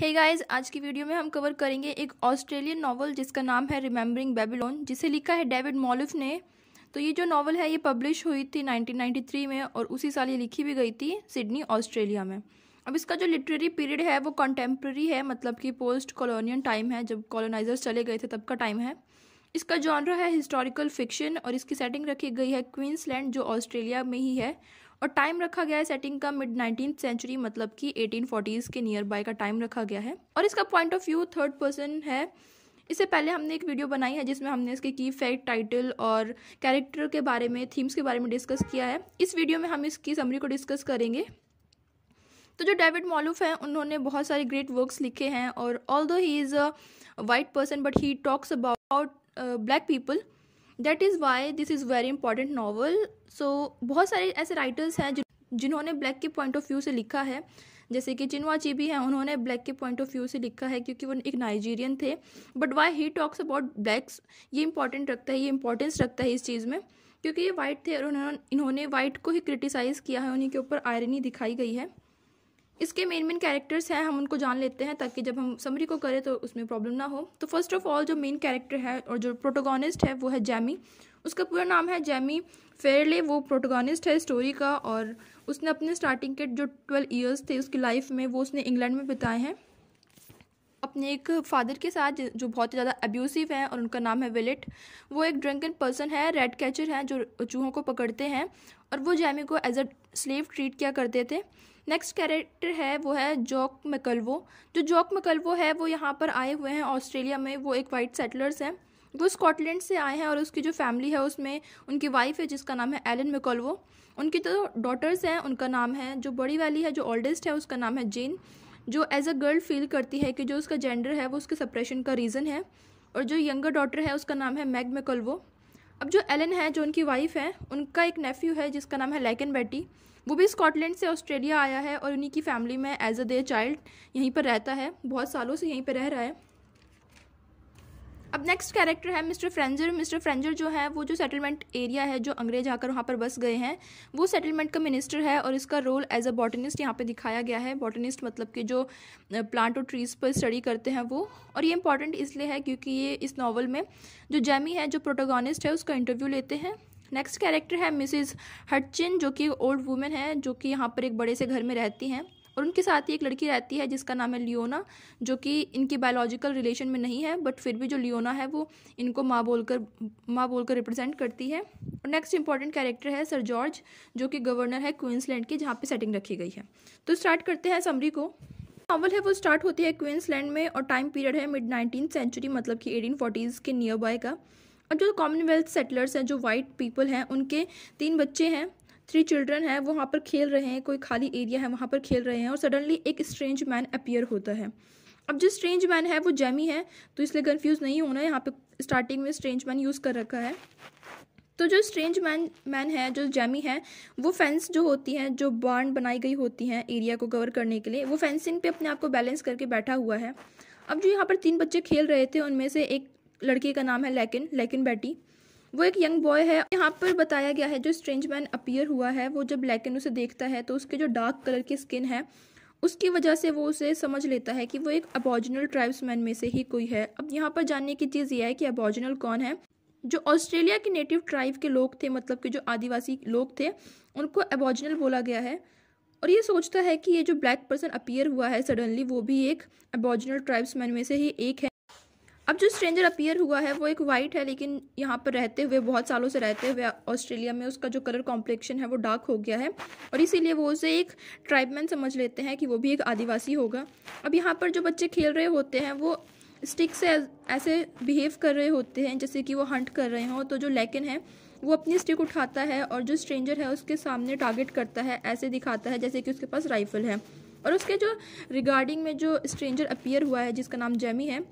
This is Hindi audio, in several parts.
हे hey गाइस आज की वीडियो में हम कवर करेंगे एक ऑस्ट्रेलियन नावल जिसका नाम है रिमेम्बरिंग बेबीलोन जिसे लिखा है डेविड मॉलिफ ने तो ये जो नावल है ये पब्लिश हुई थी 1993 में और उसी साल ये लिखी भी गई थी सिडनी ऑस्ट्रेलिया में अब इसका जो लिटरेरी पीरियड है वो कंटेम्प्रेरी है मतलब कि पोस्ट कॉलोनियन टाइम है जब कॉलोनाइजर्स चले गए थे तब का टाइम है इसका जॉनर है हिस्टोरिकल फिक्शन और इसकी सेटिंग रखी गई है क्वींसलैंड जो ऑस्ट्रेलिया में ही है और टाइम रखा गया है सेटिंग का मिड नाइनटीन सेंचुरी मतलब कि एटीन फोर्टीज़ के नियर बाय का टाइम रखा गया है और इसका point of view third person है इससे पहले हमने एक वीडियो बनाई है जिसमें हमने इसके की फैक्ट टाइटल और कैरेक्टर के बारे में थीम्स के बारे में डिस्कस किया है इस वीडियो में हम इसकी समरी को डिस्कस करेंगे तो जो डेविड मॉलूफ हैं उन्होंने बहुत सारे ग्रेट वर्क्स लिखे हैं और although he is a white person but he talks about black people that is why this is very important novel so बहुत सारे ऐसे राइटर्स हैं जिन्होंने ब्लैक के पॉइंट ऑफ व्यू से लिखा है जैसे कि चिनवा भी हैं उन्होंने ब्लैक के पॉइंट ऑफ व्यू से लिखा है क्योंकि वो एक नाइजीरियन थे but why he talks about blacks ये इंपॉर्टेंट रखता है ये इंपॉर्टेंस रखता है इस चीज़ में क्योंकि ये वाइट थे और उन्होंने इन्होंने वाइट को ही क्रिटिसाइज़ किया है उन्हीं के ऊपर आयरनी दिखाई गई है इसके मेन मेन कैरेक्टर्स हैं हम उनको जान लेते हैं ताकि जब हम समरी को करें तो उसमें प्रॉब्लम ना हो तो फर्स्ट ऑफ ऑल जो मेन कैरेक्टर है और जो प्रोटोगोनिस्ट है वो है जैमी उसका पूरा नाम है जैमी फेयरले वो प्रोटोगोनिस्ट है स्टोरी का और उसने अपने स्टार्टिंग के जो ट्वेल्व ईयर्स थे उसकी लाइफ में वो उसने इंग्लैंड में बिताए हैं अपने एक फादर के साथ जो बहुत ही ज़्यादा एब्यूसिव हैं और उनका नाम है विलेट वो एक ड्रंकन पर्सन है रेड कैचर हैं जो चूहों को पकड़ते हैं और वो जैमी को एज अ स्लेव ट्रीट किया करते थे नेक्स्ट कैरेक्टर है वो है जॉक मकलवो जो जॉक मकलवो है वो यहाँ पर आए हुए हैं ऑस्ट्रेलिया में वो एक वाइट सेटलर्स हैं वो स्कॉटलैंड से आए हैं और उसकी जो फैमिली है उसमें उनकी वाइफ है जिसका नाम है एलन मेकल्वो उनकी जो तो डॉटर्स हैं उनका नाम है जो बड़ी वाली है जो ओल्डेस्ट है उसका नाम है जेन जो एज अ गर्ल फील करती है कि जो उसका जेंडर है वो उसके सप्रेशन का रीज़न है और जो यंगर डॉटर है उसका नाम है मैग मेकल्वो अब जो एलन है जो उनकी वाइफ है उनका एक नेफ्यू है जिसका नाम है लैकन बैटी वो भी स्कॉटलैंड से ऑस्ट्रेलिया आया है और उन्हीं की फैमिली में एज अ दे चाइल्ड यहीं पर रहता है बहुत सालों से यहीं पर रह रहा है अब नेक्स्ट कैरेक्टर है मिस्टर फ्रेंजर मिस्टर फ्रेंजर जो है वो जो सेटलमेंट एरिया है जो अंग्रेज आकर वहाँ पर बस गए हैं वो सेटलमेंट का मिनिस्टर है और इसका रोल एज अ बॉटनिस्ट यहाँ पे दिखाया गया है बॉटनिस्ट मतलब कि जो प्लांट और ट्रीज़ पर स्टडी करते हैं वो और ये इंपॉर्टेंट इसलिए है क्योंकि ये इस नावल में जो जैमी है जो प्रोटोगानिस्ट है उसका इंटरव्यू लेते हैं नेक्स्ट कैरेक्टर है मिसिज हटचिन जो कि ओल्ड वूमेन है जो कि यहाँ पर एक बड़े से घर में रहती हैं और उनके साथ ही एक लड़की रहती है जिसका नाम है लियोना जो कि इनकी बायोलॉजिकल रिलेशन में नहीं है बट फिर भी जो लियोना है वो इनको माँ बोलकर माँ बोलकर रिप्रेजेंट करती है और नेक्स्ट इंपॉर्टेंट कैरेक्टर है सर जॉर्ज जो कि गवर्नर है क्वींसलैंड की जहाँ पर सेटिंग रखी गई है तो स्टार्ट करते हैं समरी को नावल है वो स्टार्ट होती है क्वींसलैंड में और टाइम पीरियड है मिड नाइनटीन सेंचुरी मतलब कि एटीन के नियर बाय का और जो कॉमनवेल्थ सेटलर्स हैं जो वाइट पीपल हैं उनके तीन बच्चे हैं थ्री चिल्ड्रन है वो वहाँ पर खेल रहे हैं कोई खाली एरिया है वहाँ पर खेल रहे हैं और सडनली एक स्ट्रेंज मैन अपियर होता है अब जो स्ट्रेंज मैन है वो जैमी है तो इसलिए कन्फ्यूज़ नहीं होना यहाँ पर स्टार्टिंग में स्ट्रेंज मैन यूज़ कर रखा है तो जो स्ट्रेंज मैन मैन है जो जैमी है वो फेंस जो होती है जो बॉन्ड बनाई गई होती है एरिया को कवर करने के लिए वो फेंसिंग पे अपने आप को बैलेंस करके बैठा हुआ है अब जो यहाँ पर तीन बच्चे खेल रहे थे उनमें से एक लड़के का नाम है लेकिन लेकिन बैटी वो एक यंग बॉय है यहाँ पर बताया गया है जो स्ट्रेंज मैन अपियर हुआ है वो जब लैकन उसे देखता है तो उसके जो डार्क कलर की स्किन है उसकी वजह से वो उसे समझ लेता है कि वो एक अबॉर्जिनल ट्राइब्समैन में से ही कोई है अब यहाँ पर जानने की चीज़ यह है कि अबॉर्जिनल कौन है जो ऑस्ट्रेलिया के नेटिव ट्राइब के लोग थे मतलब कि जो आदिवासी लोग थे उनको एबॉर्जिनल बोला गया है और ये सोचता है कि ये जो ब्लैक पर्सन अपियर हुआ है सडनली वो भी एक ट्राइब्स ट्राइब्समैन में से ही एक है अब जो स्ट्रेंजर अपीयर हुआ है वो एक वाइट है लेकिन यहाँ पर रहते हुए बहुत सालों से रहते हुए ऑस्ट्रेलिया में उसका जो कलर कॉम्प्लेक्शन है वो डार्क हो गया है और इसीलिए वो उसे एक ट्राइबमैन समझ लेते हैं कि वो भी एक आदिवासी होगा अब यहाँ पर जो बच्चे खेल रहे होते हैं वो स्टिक से ऐसे बिहेव कर रहे होते हैं जैसे कि वो हंट कर रहे हों तो जो लेकिन है वो अपनी स्टिक उठाता है और जो स्ट्रेंजर है उसके सामने टारगेट करता है ऐसे दिखाता है जैसे कि उसके पास राइफल है और उसके जो रिगार्डिंग में जो स्ट्रेंजर अपीयर हुआ है जिसका नाम जेमी है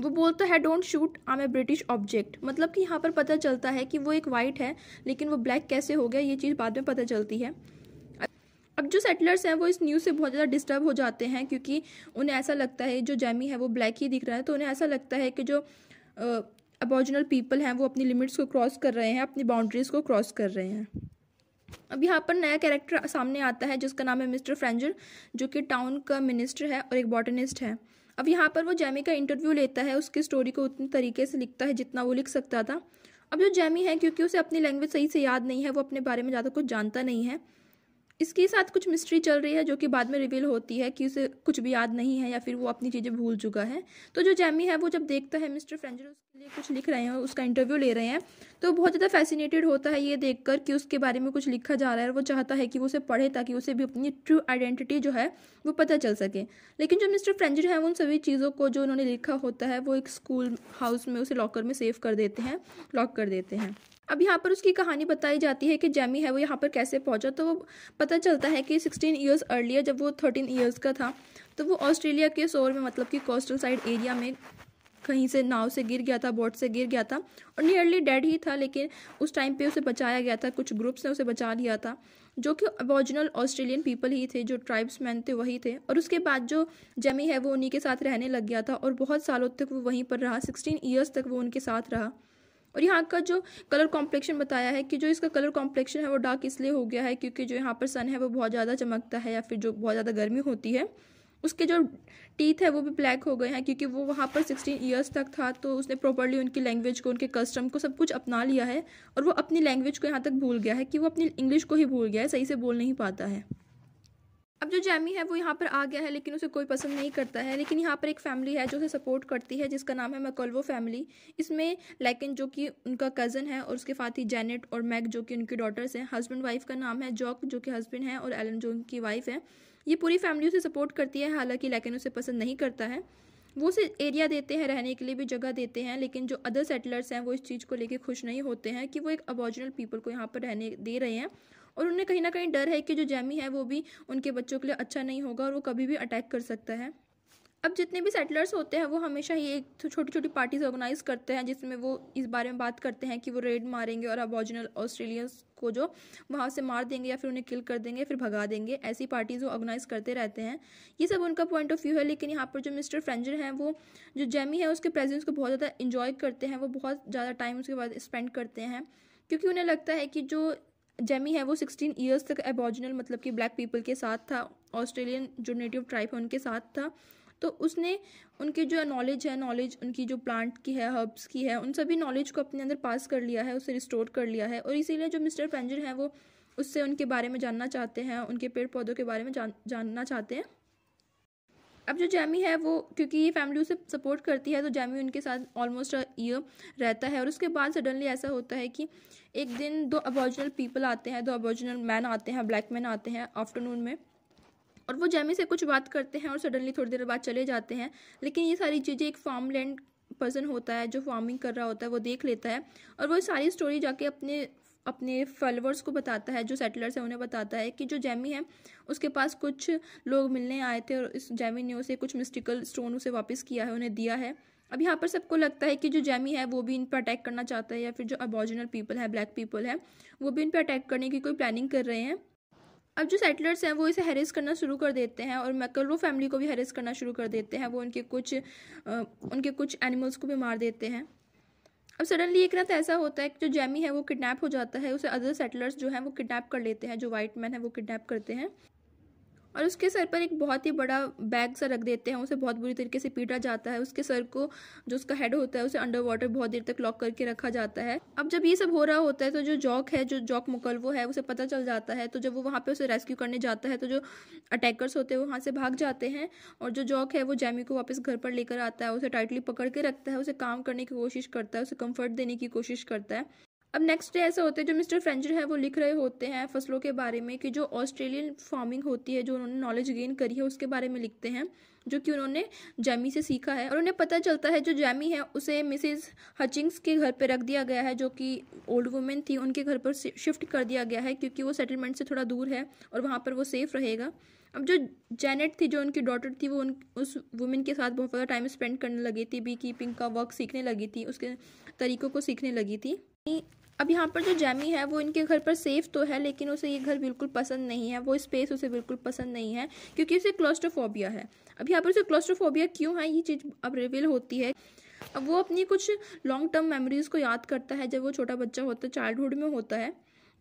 वो बोलता है डोंट शूट आम ए ब्रिटिश ऑब्जेक्ट मतलब कि यहाँ पर पता चलता है कि वो एक वाइट है लेकिन वो ब्लैक कैसे हो गया ये चीज़ बाद में पता चलती है अब जो सेटलर्स हैं वो इस न्यूज़ से बहुत ज़्यादा डिस्टर्ब हो जाते हैं क्योंकि उन्हें ऐसा लगता है जो जैमी है वो ब्लैक ही दिख रहा है तो उन्हें ऐसा लगता है कि जो अबॉरिजिनल पीपल हैं वो अपनी लिमिट्स को क्रॉस कर रहे हैं अपनी बाउंड्रीज़ को क्रॉस कर रहे हैं अब यहाँ पर नया कैरेक्टर सामने आता है जिसका नाम है मिस्टर फ्रेंजर जो कि टाउन का मिनिस्टर है और एक बॉटनिस्ट है अब यहाँ पर वो जैमी का इंटरव्यू लेता है उसकी स्टोरी को उतने तरीके से लिखता है जितना वो लिख सकता था अब जो जैमी है क्योंकि उसे अपनी लैंग्वेज सही से याद नहीं है वो अपने बारे में ज़्यादा कुछ जानता नहीं है इसके साथ कुछ मिस्ट्री चल रही है जो कि बाद में रिवील होती है कि उसे कुछ भी याद नहीं है या फिर वो अपनी चीज़ें भूल चुका है तो जो जैमी है वो जब देखता है मिस्टर फ्रेंजर उसके लिए कुछ लिख रहे हैं उसका इंटरव्यू ले रहे हैं तो बहुत ज़्यादा फैसिनेटेड होता है ये कर कि उसके बारे में कुछ लिखा जा रहा है और वो चाहता है कि वो उसे पढ़े ताकि उसे भी अपनी ट्रू आइडेंटिटी जो है वो पता चल सके लेकिन जो मिस्टर फ्रेंजर हैं उन सभी चीज़ों को जो उन्होंने लिखा होता है वो एक स्कूल हाउस में उसे लॉकर में सेव कर देते हैं लॉक कर देते हैं अब यहाँ पर उसकी कहानी बताई जाती है कि जैमी है वो यहाँ पर कैसे पहुँचा तो वो पता चलता है कि सिक्सटीन ईयर्स अर्लियर जब वो थर्टीन ईयर्स का था तो वो ऑस्ट्रेलिया के सोर में मतलब कि कोस्टल साइड एरिया में कहीं से नाव से गिर गया था बोट से गिर गया था और नियरली डेड ही था लेकिन उस टाइम पे उसे बचाया गया था कुछ ग्रुप्स ने उसे बचा लिया था जो कि ओरिजिनल ऑस्ट्रेलियन पीपल ही थे जो ट्राइब्स मैन थे वही थे और उसके बाद जो जेमी है वो उन्हीं के साथ रहने लग गया था और बहुत सालों तक वो वहीं पर रहा सिक्सटीन ईयर्स तक वो उनके साथ रहा और यहाँ का जो कलर कॉम्प्लेक्शन बताया है कि जो इसका कलर कॉम्प्लेक्शन है वो डार्क इसलिए हो गया है क्योंकि जो यहाँ पर सन है वो बहुत ज़्यादा चमकता है या फिर जो बहुत ज़्यादा गर्मी होती है उसके जो टीथ है वो भी ब्लैक हो गए हैं क्योंकि वो वहाँ पर सिक्सटीन ईयर्स तक था तो उसने प्रॉपरली उनकी लैंग्वेज को उनके कस्टम को सब कुछ अपना लिया है और वो अपनी लैंग्वेज को यहाँ तक भूल गया है कि वो अपनी इंग्लिश को ही भूल गया है सही से बोल नहीं पाता है अब जो जैमी है वो यहाँ पर आ गया है लेकिन उसे कोई पसंद नहीं करता है लेकिन यहाँ पर एक फैमिली है जो उसे सपोर्ट करती है जिसका नाम है मकोलवो फैमिली इसमें लेकिन जो कि उनका कज़न है और उसके साथ ही जैनेट और मैग जो कि उनकी डॉटर्स हैं हस्बैंड वाइफ का नाम है जॉक जो कि हस्बैंड है और एलन जो उनकी वाइफ है ये पूरी फैमिली उसे सपोर्ट करती है हालाँकि लेकिन उसे पसंद नहीं करता है वो उसे एरिया देते हैं रहने के लिए भी जगह देते हैं लेकिन जो अदर सेटलर्स हैं वो इस चीज़ को लेकर खुश नहीं होते हैं कि वो एक अबॉर्जिनल पीपल को यहाँ पर रहने दे रहे हैं और उन्हें कहीं ना कहीं डर है कि जो जैमी है वो भी उनके बच्चों के लिए अच्छा नहीं होगा और वो कभी भी अटैक कर सकता है अब जितने भी सेटलर्स होते हैं वो हमेशा ही एक छोटी छोटी पार्टीज ऑर्गेनाइज करते हैं जिसमें वो इस बारे में बात करते हैं कि वो रेड मारेंगे और ऑरिजिनल ऑस्ट्रेलियंस को जो वहाँ से मार देंगे या फिर उन्हें किल कर देंगे फिर भगा देंगे ऐसी पार्टीज वो ऑर्गेनाइज करते रहते हैं ये सब उनका पॉइंट ऑफ व्यू है लेकिन यहाँ पर जो मिस्टर फ्रेंजर हैं वो जो जैमी है उसके प्रेजेंस को बहुत ज़्यादा इंजॉय करते हैं वो बहुत ज़्यादा टाइम उसके बाद स्पेंड करते हैं क्योंकि उन्हें लगता है कि जो जेमी है वो सिक्सटीन ईयर्स तक एबॉजिनल मतलब कि ब्लैक पीपल के साथ था ऑस्ट्रेलियन जो नेटिव ट्राइब है उनके साथ था तो उसने उनके जो नॉलेज है नॉलेज उनकी जो प्लांट की है हर्ब्स की है उन सभी नॉलेज को अपने अंदर पास कर लिया है उसे रिस्टोर कर लिया है और इसीलिए जो मिस्टर पेंजर हैं वो उससे उनके बारे में जानना चाहते हैं उनके पेड़ पौधों के बारे में जान जानना चाहते हैं अब जो जैमी है वो क्योंकि ये फैमिली उसे सपोर्ट करती है तो जैमी उनके साथ ऑलमोस्ट ईयर रहता है और उसके बाद सडनली ऐसा होता है कि एक दिन दो अबॉर्जिनल पीपल आते हैं दो अबॉर्जिनल मैन आते हैं ब्लैक मैन आते हैं आफ्टरनून में और वो जैमी से कुछ बात करते हैं और सडनली थोड़ी देर बाद चले जाते हैं लेकिन ये सारी चीज़ें एक फार्म लैंड पर्सन होता है जो फार्मिंग कर रहा होता है वो देख लेता है और वो सारी स्टोरी जाके अपने अपने फॉलोअर्स को बताता है जो सेटलर्स हैं उन्हें बताता है कि जो जैमी है उसके पास कुछ लोग मिलने आए थे और इस जैमी ने उसे कुछ मिस्टिकल स्टोन उसे वापस किया है उन्हें दिया है अब यहाँ पर सबको लगता है कि जो जैमी है वो भी इन पर अटैक करना चाहता है या फिर जो अबॉजिनल पीपल है ब्लैक पीपल है वो भी इन पर अटैक करने की कोई प्लानिंग कर रहे हैं अब जो सेटलर्स हैं वो इसे हैरेस करना शुरू कर देते हैं और मैकलो फैमिली को भी हैरेस करना शुरू कर देते हैं वो उनके कुछ उनके कुछ एनिमल्स को भी मार देते हैं अब सडनली एक रात ऐसा होता है कि जो जैमी है वो किडनैप हो जाता है उसे अदर सेटलर्स जो हैं वो किडनैप कर लेते हैं जो वाइट मैन है वो किडनैप करते हैं और उसके सर पर एक बहुत ही बड़ा बैग सा रख देते हैं उसे बहुत बुरी तरीके से पीटा जाता है उसके सर को जो उसका हेड होता है उसे अंडर वाटर बहुत देर तक लॉक करके रखा जाता है अब जब ये सब हो रहा होता है तो जो जॉक है जो जॉक मुकलवो है उसे पता चल जाता है तो जब वो वहाँ पर उसे रेस्क्यू करने जाता है तो जो अटैकर्स होते हैं वो वहाँ से भाग जाते हैं और जो जॉक है वो जैमी को वापस घर पर लेकर आता है उसे टाइटली पकड़ के रखता है उसे काम करने की कोशिश करता है उसे कम्फर्ट देने की कोशिश करता है अब नेक्स्ट डे ऐसे होते हैं जो मिस्टर फ्रेंजर है वो लिख रहे होते हैं फसलों के बारे में कि जो ऑस्ट्रेलियन फार्मिंग होती है जो उन्होंने नॉलेज गेन करी है उसके बारे में लिखते हैं जो कि उन्होंने जैमी से सीखा है और उन्हें पता चलता है जो जैमी है उसे मिसिज हचिंग्स के घर पर रख दिया गया है जो कि ओल्ड वुमेन थी उनके घर पर शिफ्ट कर दिया गया है क्योंकि वो सेटलमेंट से थोड़ा दूर है और वहाँ पर वो सेफ रहेगा अब जो जैनेट थी जो उनकी डॉटर थी वो उन उस वुमेन के साथ बहुत ज़्यादा टाइम स्पेंड करने लगी थी बी कीपिंग का वर्क सीखने लगी थी उसके तरीक़ों को सीखने लगी थी अब यहाँ पर जो जैमी है वो इनके घर पर सेफ तो है लेकिन उसे ये घर बिल्कुल पसंद नहीं है वो स्पेस उसे बिल्कुल पसंद नहीं है क्योंकि उसे क्लोस्ट्रोफोबिया है अब यहाँ पर उसे क्लोस्ट्रोफोबिया क्यों है ये चीज़ अब रिवील होती है अब वो अपनी कुछ लॉन्ग टर्म मेमोरीज़ को याद करता है जब वो छोटा बच्चा होता है चाइल्डहुड में होता है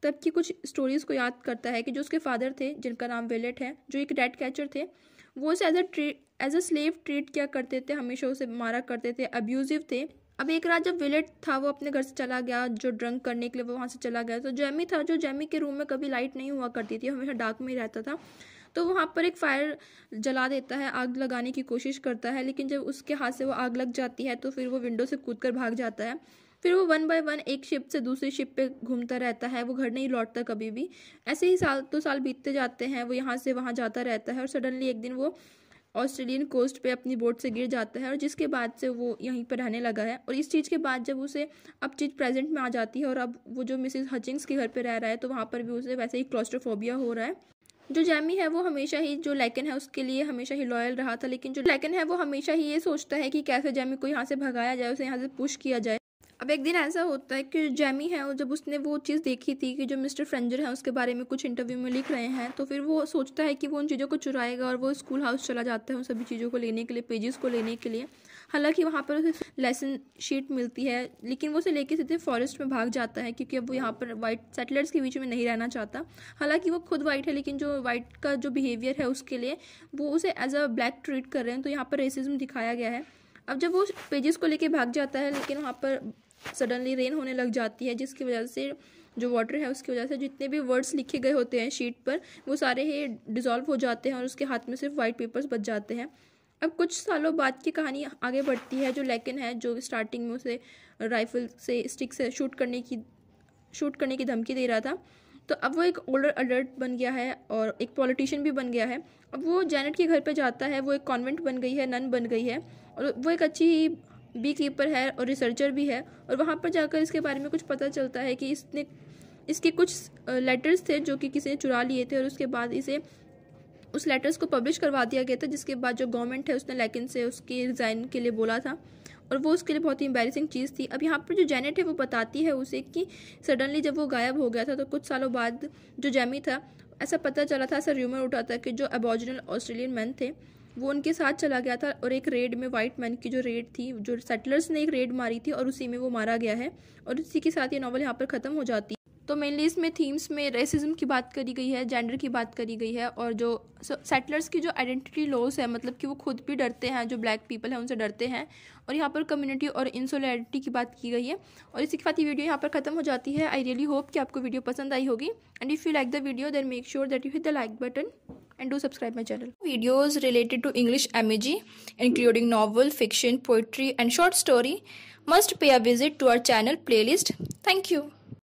तब की कुछ स्टोरीज़ को याद करता है कि जो उसके फादर थे जिनका नाम वेलेट है जो एक डेड कैचर थे वो उसे as a as a slave treat क्या करते थे हमेशा उसे मारा करते थे अब्यूजिव थे अब एक रात जब विलेट था वो अपने घर से चला गया जो ड्रंक करने के लिए वो वहाँ से चला गया तो जैमी था जो जैमी के रूम में कभी लाइट नहीं हुआ करती थी हमेशा डार्क में ही रहता था तो वहाँ पर एक फायर जला देता है आग लगाने की कोशिश करता है लेकिन जब उसके हाथ से वो आग लग जाती है तो फिर वो विंडो से कूद कर भाग जाता है फिर वो वन बाय वन एक शिप से दूसरी शिप पे घूमता रहता है वो घर नहीं लौटता कभी भी ऐसे ही साल तो साल बीतते जाते हैं वो यहाँ से वहाँ जाता रहता है और सडनली एक दिन वो ऑस्ट्रेलियन कोस्ट पे अपनी बोट से गिर जाता है और जिसके बाद से वो यहीं पर रहने लगा है और इस चीज़ के बाद जब उसे अब चीज़ प्रेजेंट में आ जाती है और अब वो जो मिसिज हचिंग्स के घर पर रह रहा है तो वहाँ पर भी उसे वैसे ही क्लोस्ट्रोफोबिया हो रहा है जो जैमी है वो हमेशा ही जो लैकन है उसके लिए हमेशा ही लॉयल रहा था लेकिन जो लैकन है वो हमेशा ही ये सोचता है कि कैसे जैमी को यहाँ से भगाया जाए उसे यहाँ से पुश किया जाए अब एक दिन ऐसा होता है कि जैमी है और जब उसने वो चीज़ देखी थी कि जो मिस्टर फ्रेंजर है उसके बारे में कुछ इंटरव्यू में लिख रहे हैं तो फिर वो सोचता है कि वो उन चीज़ों को चुराएगा और वो स्कूल हाउस चला जाता है उन सभी चीज़ों को लेने के लिए पेजेस को लेने के लिए हालांकि वहाँ पर उसे लेसन शीट मिलती है लेकिन वो उसे लेके सीधे फॉरेस्ट में भाग जाता है क्योंकि अब वो यहाँ पर वाइट सेटलर्स के बीच में नहीं रहना चाहता हालांकि वो खुद वाइट है लेकिन जो वाइट का जो बिहेवियर है उसके लिए वो उसे एज अ ब्लैक ट्रीट कर रहे हैं तो यहाँ पर रेसिज्म दिखाया गया है अब जब वो पेजेस को लेके भाग जाता है लेकिन वहाँ पर सडनली रेन होने लग जाती है जिसकी वजह से जो वाटर है उसकी वजह से जितने भी वर्ड्स लिखे गए होते हैं शीट पर वो सारे ही डिजॉल्व हो जाते हैं और उसके हाथ में सिर्फ वाइट पेपर्स बच जाते हैं अब कुछ सालों बाद की कहानी आगे बढ़ती है जो लेकिन है जो स्टार्टिंग में उसे राइफल से स्टिक से शूट करने की शूट करने की धमकी दे रहा था तो अब वो एक ओल्डर अलर्ट बन गया है और एक पॉलिटिशियन भी बन गया है अब वो जैनट के घर पे जाता है वो एक कॉन्वेंट बन गई है नन बन गई है और वो एक अच्छी बी कीपर है और रिसर्चर भी है और वहाँ पर जाकर इसके बारे में कुछ पता चलता है कि इसने इसके कुछ लेटर्स थे जो कि किसी ने चुरा लिए थे और उसके बाद इसे उस लेटर्स को पब्लिश करवा दिया गया था जिसके बाद जो गवर्नमेंट है उसने लेकिन से उसकी रिज़ाइन के लिए बोला था और वो उसके लिए बहुत ही एम्बेसिंग चीज़ थी अब यहाँ पर जो जैनेट है वो बताती है उसे कि सडनली जब वो गायब हो गया था तो कुछ सालों बाद जो जैमी था ऐसा पता चला था ऐसा र्यूमर उठा था कि जो एबॉरिजिनल ऑस्ट्रेलियन मैन थे वो उनके साथ चला गया था और एक रेड में वाइट मैन की जो रेड थी जो सेटलर्स ने एक रेड मारी थी और उसी में वो मारा गया है और उसी के साथ ये नॉवल यहाँ पर ख़त्म हो जाती तो मेनली इसमें थीम्स में रेसिज्म की बात करी गई है जेंडर की बात करी गई है और जो सेटलर्स की जो आइडेंटिटी लॉस है मतलब कि वो खुद भी डरते हैं जो ब्लैक पीपल हैं उनसे डरते हैं और यहाँ पर कम्युनिटी और इंसोलैरिटी की बात की गई है और इसी के साथ ये वीडियो यहाँ पर खत्म हो जाती है आई रियली होप कि आपको वीडियो पसंद आई होगी and if you like the video then make sure that you hit the like button and do subscribe my channel. Videos related to English MEG, including novel, fiction, poetry and short story must pay a visit to our channel playlist. Thank you.